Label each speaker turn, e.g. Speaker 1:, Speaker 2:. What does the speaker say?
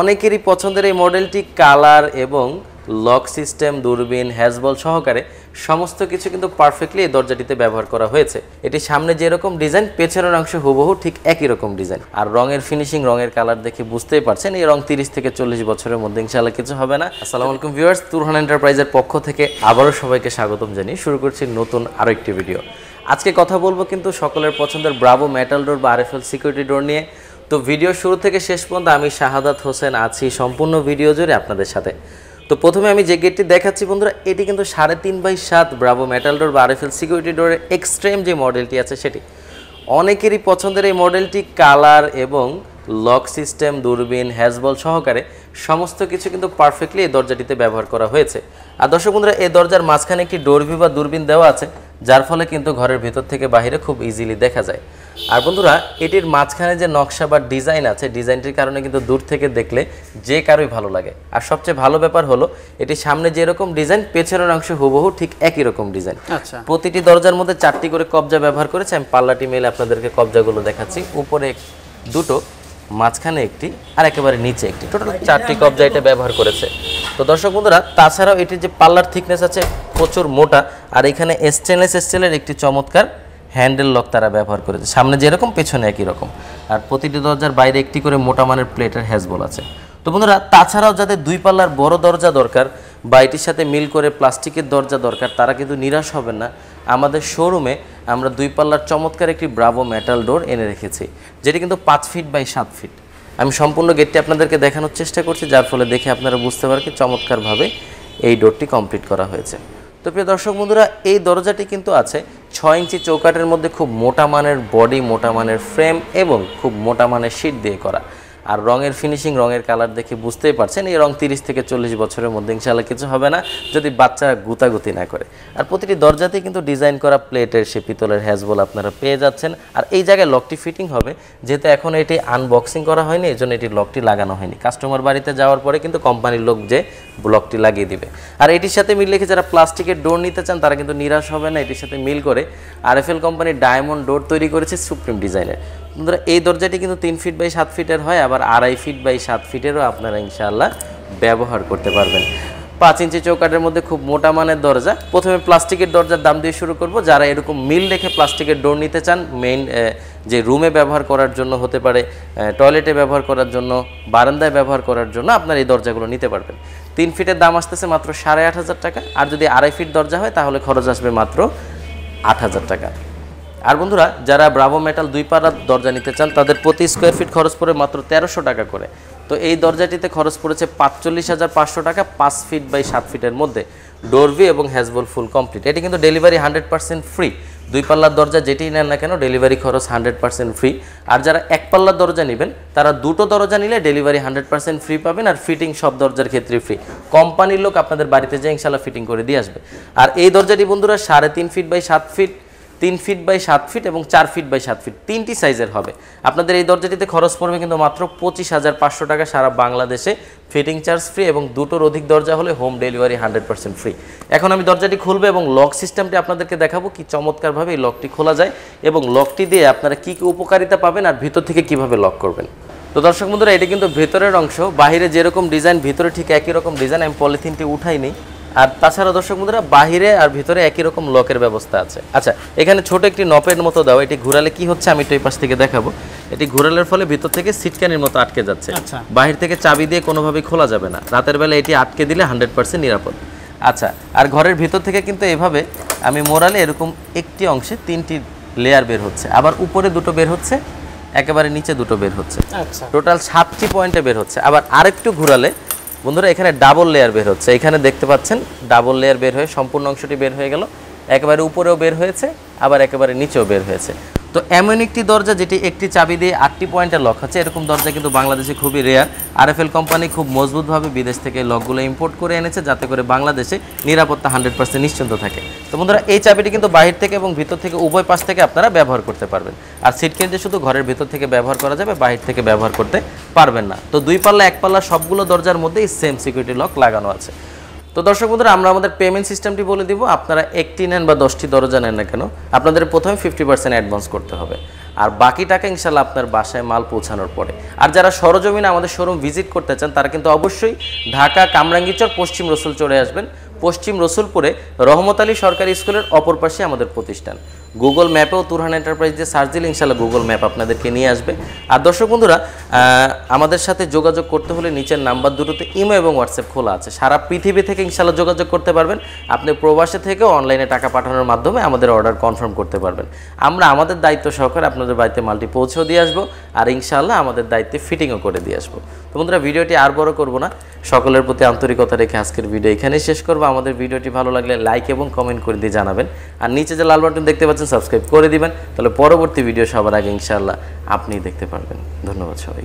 Speaker 1: অনেকেরই পছন্দের এই মডেলটি কালার এবং লক সিস্টেম দূরবীন হ্যাজবল সহকারে সমস্ত কিছু কিন্তু পারফেক্টলি এই দরজাটিতে ব্যবহার করা হয়েছে এটি সামনে যেরকম ডিজাইন পেছনের অংশে হুবহু ঠিক একই রকম ডিজাইন আর রঙের ফিনিশিং রঙের কালার দেখে বুঝতেই পারছেন এই রং তিরিশ থেকে চল্লিশ বছরের মধ্যে ইনশাল্লাহ কিছু হবে না আসসালাম আলাইকুম ভিউয়ার্স তুরহান এন্টারপ্রাইজের পক্ষ থেকে আবারও সবাইকে স্বাগতম জানিয়ে শুরু করছি নতুন আরও একটি ভিডিও আজকে কথা বলবো কিন্তু সকলের পছন্দের ব্রাভো মেটাল ডোর বা আরএফএল সিকিউরিটি ডোর নিয়ে তো ভিডিও শুরু থেকে শেষ পর্যন্ত আমি শাহাদাত হোসেন আছি সম্পূর্ণ ভিডিও জুড়ে আপনাদের সাথে তো প্রথমে আমি যে গেটটি দেখাচ্ছি বন্ধুরা এটি কিন্তু সাড়ে তিন বাই সাত ব্রাভো মেটাল ডোর বা আরএফএল সিকিউরিটি ডোরের এক্সট্রিম যে মডেলটি আছে সেটি অনেকেরই পছন্দের এই মডেলটি কালার এবং লক সিস্টেম দূরবীন হ্যাজবল সহকারে সমস্ত কিছু কিন্তু পারফেক্টলি এই দরজাটিতে ব্যবহার করা হয়েছে আর দর্শক বন্ধুরা এই দরজার মাঝখানে একটি ডোরভি বা দূরবিন দেওয়া আছে যার ফলে কিন্তু ঘরের ভেতর থেকে বাহিরে খুব ইজিলি দেখা যায় আর বন্ধুরা এটির মাঝখানে যে নকশা বা ডিজাইন আছে ডিজাইনটির কারণে কিন্তু দূর থেকে দেখলে যে কারোই ভালো লাগে আর সবচেয়ে ভালো ব্যাপার হলো এটি সামনে যেরকম ডিজাইন পেছনের অংশ হুবহু ঠিক একই রকম ডিজাইন আচ্ছা প্রতিটি দরজার মধ্যে চারটি করে কবজা ব্যবহার করেছে আমি পাল্লাটি মেলে আপনাদেরকে কবজাগুলো দেখাচ্ছি উপরে দুটো মাঝখানে একটি আর একেবারে নিচে একটি টোটাল চারটি কবজা এটা ব্যবহার করেছে তো দর্শক বন্ধুরা তাছাড়াও এটির যে পাল্লার থিকনেস আছে প্রচুর মোটা আর এখানে স্টেনলেস স্টিলের একটি চমৎকার হ্যান্ডেল লক তারা ব্যবহার করেছে সামনে যেরকম পেছনে একই রকম আর প্রতিটি দরজার বাইরে একটি করে মোটা মানের প্লেটের হ্যাজবল আছে তো বন্ধুরা তাছাড়াও যাদের দুই পাল্লার বড় দরজা দরকার বাইটির সাথে মিল করে প্লাস্টিকের দরজা দরকার তারা কিন্তু নিরাশ হবে না আমাদের শোরুমে আমরা দুই পাল্লার চমৎকার একটি ব্রাভো মেটাল ডোর এনে রেখেছি যেটি কিন্তু পাঁচ ফিট বাই সাত ফিট আমি সম্পূর্ণ গেটটি আপনাদেরকে দেখানোর চেষ্টা করছি যার ফলে দেখে আপনারা বুঝতে পারবেন চমৎকারভাবে এই ডোরটি কমপ্লিট করা হয়েছে তো প্রিয় দর্শক বন্ধুরা এই দরজাটি কিন্তু আছে ছয় ইঞ্চি চৌকাটের মধ্যে খুব মোটা মানের বডি মোটা মানের ফ্রেম এবং খুব মোটা মানের শিট দিয়ে করা আর রঙের ফিনিশিং রঙের কালার দেখে বুঝতেই পারছেন এই রং তিরিশ থেকে চল্লিশ বছরের মধ্যে ইনশাল্লাহ কিছু হবে না যদি বাচ্চা গুতাগুতি না করে আর প্রতিটি দরজাতেই কিন্তু ডিজাইন করা প্লেটের সে পিতলের হ্যাজবল আপনারা পেয়ে যাচ্ছেন আর এই জায়গায় লকটি ফিটিং হবে যেহেতু এখন এটি আনবক্সিং করা হয়নি এই জন্য এটি লকটি লাগানো হয়নি কাস্টমার বাড়িতে যাওয়ার পরে কিন্তু কোম্পানির লোক যে লকটি লাগিয়ে দিবে আর এটির সাথে মিল রেখে যারা প্লাস্টিকের ডোর নিতে চান তারা কিন্তু নিরাশ হবে না এটির সাথে মিল করে এল কোম্পানির ডায়মন্ড ডোর তৈরি করেছে সুপ্রিম ডিজাইনের বন্ধুরা এই দরজাটি কিন্তু তিন ফিট বাই সাত ফিটের হয় আবার আড়াই ফিট বাই সাত ফিটেরও আপনারা ইনশাআল্লাহ ব্যবহার করতে পারবেন পাঁচ ইঞ্চি চৌকাটের মধ্যে খুব মোটা মানের দরজা প্রথমে প্লাস্টিকের দরজার দাম দিয়ে শুরু করব যারা এরকম মিল রেখে প্লাস্টিকের ডোর নিতে চান মেইন যে রুমে ব্যবহার করার জন্য হতে পারে টয়লেটে ব্যবহার করার জন্য বারান্দায় ব্যবহার করার জন্য আপনার এই দরজাগুলো নিতে পারবেন তিন ফিটের দাম আসতেছে মাত্র সাড়ে আট হাজার টাকা আর যদি আড়াই ফিট দরজা হয় তাহলে খরচ আসবে মাত্র আট হাজার টাকা আর বন্ধুরা যারা ব্রাভো মেটাল দুই পাড়ার দরজা নিতে চান তাদের প্রতি স্কোয়ার ফিট খরচ পড়ে মাত্র তেরোশো টাকা করে তো এই দরজাটিতে খরচ পড়েছে পাঁচচল্লিশ হাজার পাঁচশো টাকা পাঁচ ফিট বাই সাত ফিটের মধ্যে ডোরভি এবং হ্যাজবল ফুল কমপ্লিট এটি কিন্তু ডেলিভারি হান্ড্রেড পার্সেন্ট ফ্রি দুই পাল্লার দরজা যেটি নেন না কেন ডেলিভারি খরচ হান্ড্রেড পার্সেন্ট ফ্রি আর যারা এক পাল্লার দরজা নেবেন তারা দুটো দরজা নিলে ডেলিভারি হান্ড্রেড পার্সেন্ট ফ্রি পাবেন আর ফিটিং সব দরজার ক্ষেত্রে ফ্রি কোম্পানির লোক আপনাদের বাড়িতে যেয়ে ইনশাল্লাহ ফিটিং করে দিয়ে আসবে আর এই দরজাটি বন্ধুরা সাড়ে তিন ফিট বাই সাত ফিট তিন ফিট বাই সাত ফিট এবং চার ফিট বাই সাত ফিট তিনটি সাইজের হবে আপনাদের এই দরজাটিতে খরচ পড়বে কিন্তু মাত্র পঁচিশ হাজার পাঁচশো টাকা সারা বাংলাদেশে ফিটিং চার্জ ফ্রি এবং দুটোর অধিক দরজা হলে home delivery hundred percent free এখন আমি দরজাটি খুলবো এবং লক সিস্টেমটি আপনাদেরকে দেখাবো কি চমৎকারভাবে এই লকটি খোলা যায় এবং লকটি দিয়ে আপনারা কী কী উপকারিতা পাবেন আর ভিতর থেকে কিভাবে লক করবেন তো দর্শক বন্ধুরা এটা কিন্তু ভেতরের অংশ বাহিরে যেরকম ডিজাইন ভিতরে ঠিক একই রকম ডিজাইন আমি পলিথিনটি উঠাইনি আর তাছাড়া দর্শক বন্ধুরা বাহিরে আর ভিতরে একই রকম লকের ব্যবস্থা আছে আচ্ছা এখানে ছোট একটি নপের মতো দাও এটি ঘুরালে কি হচ্ছে আমি একটু এই পাশ থেকে দেখাবো এটি ঘুরালের ফলে ভিতর থেকে সিটকানির মতো আটকে যাচ্ছে আচ্ছা। বাহির থেকে চাবি দিয়ে কোনোভাবেই খোলা যাবে না রাতের বেলা এটি আটকে দিলে হান্ড্রেড পার্সেন্ট নিরাপদ আচ্ছা আর ঘরের ভিতর থেকে কিন্তু এভাবে আমি মোরালে এরকম একটি অংশে তিনটি লেয়ার বের হচ্ছে আবার উপরে দুটো বের হচ্ছে একেবারে নিচে দুটো বের হচ্ছে টোটাল আচ্ছা। সাতটি পয়েন্টে বের হচ্ছে আবার আরেকটু ঘুরালে বন্ধুরা এখানে ডাবল লেয়ার বের হচ্ছে এখানে দেখতে পাচ্ছেন ডাবল লেয়ার বের হয়ে সম্পূর্ণ অংশটি বের হয়ে গেল একেবারে উপরেও বের হয়েছে আবার একেবারে নিচেও বের হয়েছে তো এমন একটি দরজা যেটি একটি চাবি দিয়ে আটটি পয়েন্টে লক হচ্ছে এরকম দরজা কিন্তু বাংলাদেশে খুবই রেয়ার আরএফএল কোম্পানি খুব মজবুতভাবে বিদেশ থেকে লকগুলো ইম্পোর্ট করে এনেছে যাতে করে বাংলাদেশে নিরাপত্তা হান্ড্রেড পার্সেন্ট নিশ্চিন্ত থাকে তো বন্ধুরা এই চাবিটি কিন্তু বাহির থেকে এবং ভিতর থেকে উভয় পাশ থেকে আপনারা ব্যবহার করতে পারবেন আর সিট কিনতে শুধু ঘরের ভিতর থেকে ব্যবহার করা যাবে বাহির থেকে ব্যবহার করতে পারবেন না তো দুই পাল্লা এক পাল্লা সবগুলো দরজার মধ্যেই সেম সিকিউরিটি লক লাগানো আছে তো দর্শক বন্ধুরা আমরা আমাদের পেমেন্ট সিস্টেমটি বলে দিব আপনারা একটি নেন বা দশটি দরজা নেন না কেন আপনাদের প্রথমে ফিফটি পার্সেন্ট অ্যাডভান্স করতে হবে আর বাকি টাকা ইনশাল্লাহ আপনার বাসায় মাল পৌঁছানোর পরে আর যারা সরজমিনে আমাদের শোরুম ভিজিট করতে চান তারা কিন্তু অবশ্যই ঢাকা কামরাঙ্গিচর পশ্চিম রসুল চলে আসবেন পশ্চিম রসুলপুরে রহমত আলী সরকারি স্কুলের অপর পাশে আমাদের প্রতিষ্ঠান গুগল ম্যাপেও তুরহান এন্টারপ্রাইজ দিয়ে সার্চ দিলে ইনশাল্লাহ গুগল ম্যাপ আপনাদেরকে নিয়ে আসবে আর দর্শক বন্ধুরা আমাদের সাথে যোগাযোগ করতে হলে নিচের নাম্বার দুটোতে ইমো এবং হোয়াটসঅ্যাপ খোলা আছে সারা পৃথিবী থেকে ইনশাল্লাহ যোগাযোগ করতে পারবেন আপনি প্রবাসে থেকেও অনলাইনে টাকা পাঠানোর মাধ্যমে আমাদের অর্ডার কনফার্ম করতে পারবেন আমরা আমাদের দায়িত্ব সহকারে আপনাদের বাড়িতে মালটি পৌঁছেও দিয়ে আসবো আর ইনশাল্লাহ আমাদের দায়িত্বে ফিটিংও করে দিয়ে আসবো তো বন্ধুরা ভিডিওটি আর বড় করবো না সকলের প্রতি আন্তরিকতা রেখে আজকের ভিডিও এখানেই শেষ করবো আমাদের ভিডিওটি ভালো লাগলে লাইক এবং কমেন্ট করে দিয়ে জানাবেন আর নিচে যে লাল বাটন দেখতে পাচ্ছেন সাবস্ক্রাইব করে দিবেন তাহলে পরবর্তী ভিডিও সবার আগে ইনশাআল্লাহ আপনি দেখতে পারবেন ধন্যবাদ সবাই